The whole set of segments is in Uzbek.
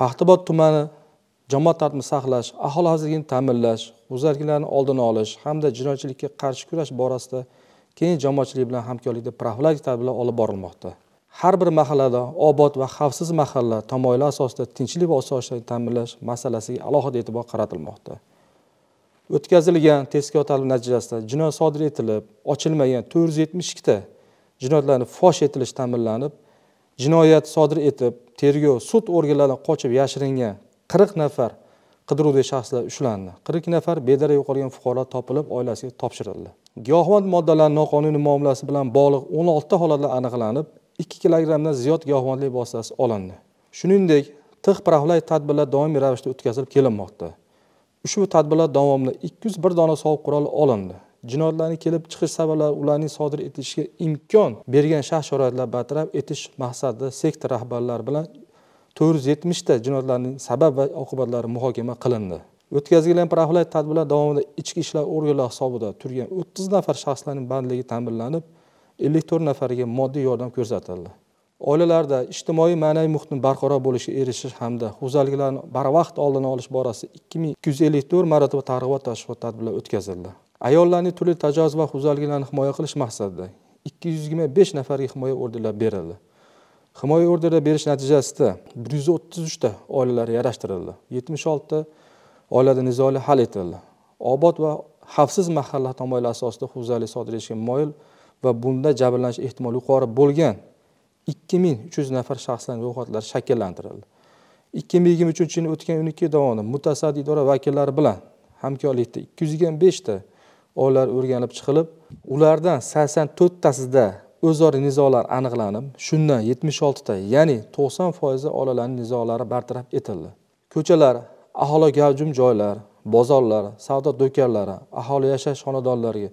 paxtabod tumani jamoat tartibini saqlash aholi xavfsizligini ta'minlash o'zgarkinlarni oldini olish hamda jinoyatchilikka qarshi kurash borasida keng jamoatchilik bilan hamkorlikda profilaktik tadbirlar olib borilmoqda har bir mahallada obod va xavfsiz mahalla tamoyili asosida tinchlik va osoyishtalikni ta'minlash masalasiga alohida e'tibor qaratilmoqda o'tkazilgan tezkor tadbir natijasida jinoyat sodir etilib ochilmagan to'rt yuz yetmish ikkita jinoyatlarni fosh etilishi ta'minlanib jinoyat sodir etib tergov sud organlaridan qochib yashiringan qirq nafar qidiruvdagi shaxslar ushlandi qirq nafar bedarak yo'qolgan fuqaro topilib oilasiga topshirildi giyohvand moddalarni noqonuniy muomalasi bilan bog'liq o'n oltita holatlar aniqlanib ikki kilogrammdan ziyod giyohvandlik vositasi olindi shuningdek tix profilaktik tadbirlar doimiy ravishda o'tkazilib kelinmoqda ushbu tadbirlar davomida ikki yuz bir dona sovuq qurol olindi jinoyatlarni kelib chiqish sabablari ularning sodir etilishiga imkon bergan shart sharoitlar bartaraf etish maqsadida sektor rahbarlari bilan to'rt yuz yetmishta jinoyatlarning sabab va oqibatlari muhokama qilindi o'tkazilgan profilaktik tadbirlar davomida ichki ishlar organlari hisobida turgan o'ttiz nafar shaxslarning bandligi ta'minlanib ellik to'rt nafariga moddiy yordam ko'rsatildi oilalarda ijtimoiy ma'naviy muhitni barqaror bo'lishga erishish hamda huzalliklarni barvaqt oldini olish borasida ikki ming ikki yuz ellik to'rt marotaba targ'ibot tashviqot tadbirlari o'tkazildi ayollarni turli tajovuz va xuzaliklarni himoya qilish maqsadida ikki yuz yigirma besh nafarga himoya orderlari berildi himoya orderlari berish natijasida bir yuz o'ttiz uchta oilalar yarashtirildi yetmish olti oilada nizolar hal etildi obod va xavfsiz mahalla tamoyili asosida hufzalik sodir etishga moyil va bunda jabrlanish ehtimoli yuqori bo'lgan ikki ming uch yuz nafar shaxslarni ro'yxatlari shakllantirildi ikki ming yigirma uchinchi yilning o'tgan o'n ikki davomida mutasaddi idora vakillari bilan hamkorlikda ikki yuz yigirma beshta oylar o'rganib chiqilib ulardan sakson to'rttasida o'zaro nizolar aniqlanib shundan yetmish oltita ya'ni to'qson foizi oilalarni nizolari bartaraf etildi ko'chalar aholi gavjum joylar bozorlar savdo do'konlari aholi yashash xonadonlariga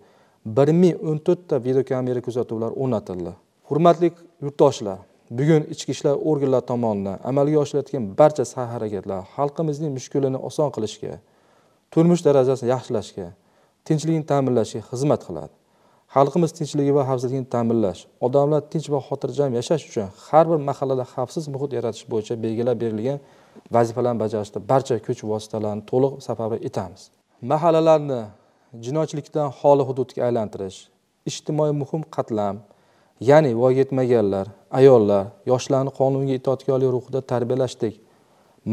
bir ming o'n to'rtta videokamera kuzatuvlar o'rnatildi hurmatli yurtdoshlar bugun ichki ishlar organlari tomonidan amalga oshirilayotgan barcha sa harakatlar xalqimizning mushkulini oson qilishga turmush darajasini yaxshilashga tinchligini ta'minlashga xizmat qiladi xalqimiz tinchligi va xavfsizligini ta'minlash odamlar tinch va xotirjam yashash uchun har bir mahallada xavfsiz muhit yaratish bo'yicha belgilab berilgan vazifalarni bajarishda barcha kuch vositalarini to'liq safarbar etamiz mahallalarni jinoyatchilikdan xoli hududga aylantirish ijtimoiy muhim qatlam ya'ni voyaga yetmaganlar ayollar yoshlarni qonunga itoatkorlik ruhida tarbiyalashdek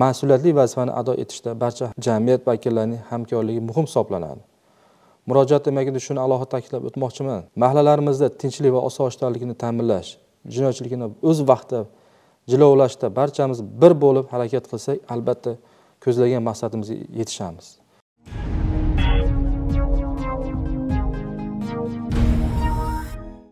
mas'uliyatli vazifani ado etishda barcha jamiyat vakillarining hamkorligi muhim hisoblanadi murojaat demakida shuni alohida ta'kidlab o'tmoqchiman mahallalarimizda tinchlik va osoyishtaligini ta'minlash jinoyatchilikni o'z vaqtida jilovlashda barchamiz bir bo'lib harakat qilsak albatta ko'zlagan maqsadimizga yetishamiz